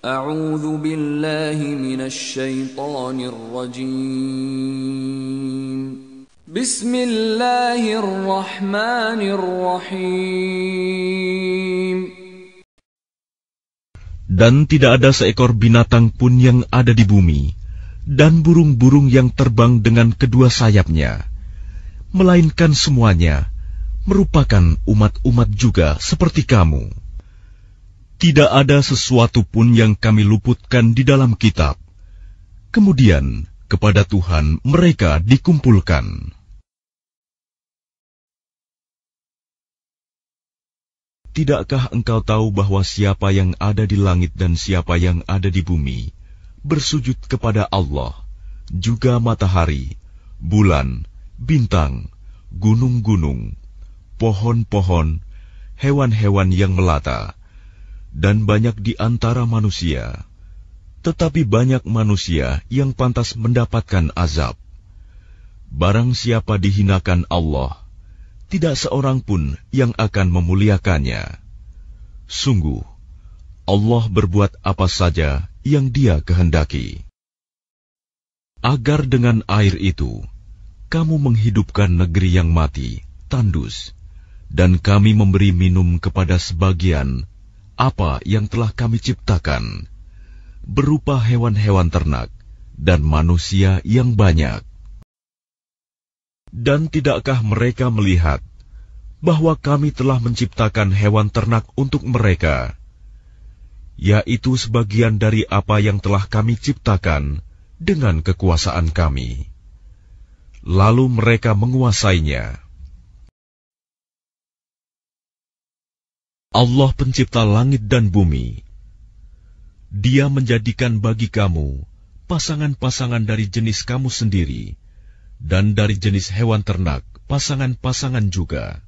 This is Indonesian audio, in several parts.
أعوذ بالله من الشيطان الرجيم بسم الله الرحمن الرحيم Dan tidak ada seekor binatang pun yang ada di bumi dan burung-burung yang terbang dengan kedua sayapnya melainkan semuanya merupakan umat-umat juga seperti kamu tidak ada sesuatu pun yang kami luputkan di dalam kitab. Kemudian, kepada Tuhan mereka dikumpulkan. Tidakkah engkau tahu bahwa siapa yang ada di langit dan siapa yang ada di bumi bersujud kepada Allah, juga matahari, bulan, bintang, gunung-gunung, pohon-pohon, hewan-hewan yang melata, dan banyak di antara manusia, tetapi banyak manusia yang pantas mendapatkan azab. Barang siapa dihinakan Allah, tidak seorang pun yang akan memuliakannya. Sungguh, Allah berbuat apa saja yang Dia kehendaki. Agar dengan air itu kamu menghidupkan negeri yang mati, tandus, dan kami memberi minum kepada sebagian apa yang telah kami ciptakan, berupa hewan-hewan ternak dan manusia yang banyak. Dan tidakkah mereka melihat bahwa kami telah menciptakan hewan ternak untuk mereka, yaitu sebagian dari apa yang telah kami ciptakan dengan kekuasaan kami? Lalu mereka menguasainya. Allah pencipta langit dan bumi. Dia menjadikan bagi kamu pasangan-pasangan dari jenis kamu sendiri dan dari jenis hewan ternak pasangan-pasangan juga.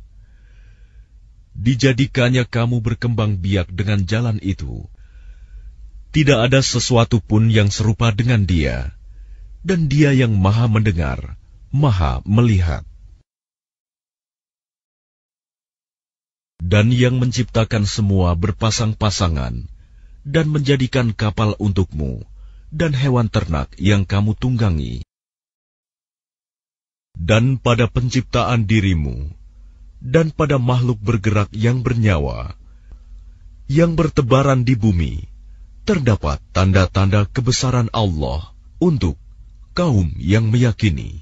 Dijadikannya kamu berkembang biak dengan jalan itu. Tidak ada sesuatu pun yang serupa dengan dia, dan dia yang maha mendengar, maha melihat. dan yang menciptakan semua berpasang-pasangan, dan menjadikan kapal untukmu, dan hewan ternak yang kamu tunggangi. Dan pada penciptaan dirimu, dan pada makhluk bergerak yang bernyawa, yang bertebaran di bumi, terdapat tanda-tanda kebesaran Allah untuk kaum yang meyakini.